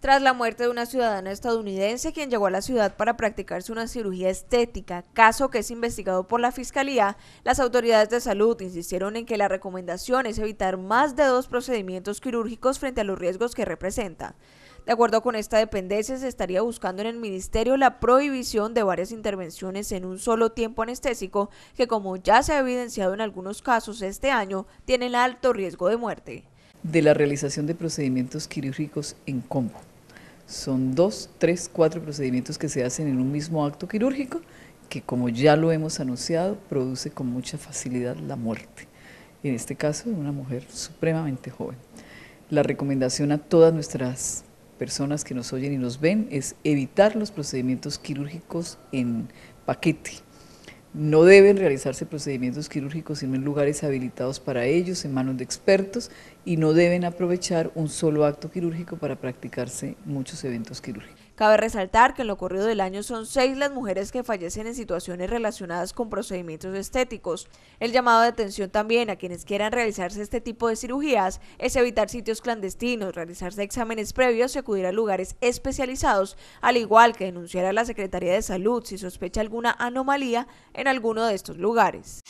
tras la muerte de una ciudadana estadounidense quien llegó a la ciudad para practicarse una cirugía estética, caso que es investigado por la Fiscalía, las autoridades de salud insistieron en que la recomendación es evitar más de dos procedimientos quirúrgicos frente a los riesgos que representa. De acuerdo con esta dependencia, se estaría buscando en el ministerio la prohibición de varias intervenciones en un solo tiempo anestésico, que como ya se ha evidenciado en algunos casos este año, tienen alto riesgo de muerte de la realización de procedimientos quirúrgicos en combo. Son dos, tres, cuatro procedimientos que se hacen en un mismo acto quirúrgico que como ya lo hemos anunciado produce con mucha facilidad la muerte. En este caso una mujer supremamente joven. La recomendación a todas nuestras personas que nos oyen y nos ven es evitar los procedimientos quirúrgicos en paquete no deben realizarse procedimientos quirúrgicos sino en lugares habilitados para ellos, en manos de expertos, y no deben aprovechar un solo acto quirúrgico para practicarse muchos eventos quirúrgicos. Cabe resaltar que en lo ocurrido del año son seis las mujeres que fallecen en situaciones relacionadas con procedimientos estéticos. El llamado de atención también a quienes quieran realizarse este tipo de cirugías es evitar sitios clandestinos, realizarse exámenes previos y acudir a lugares especializados, al igual que denunciar a la Secretaría de Salud si sospecha alguna anomalía en alguno de estos lugares.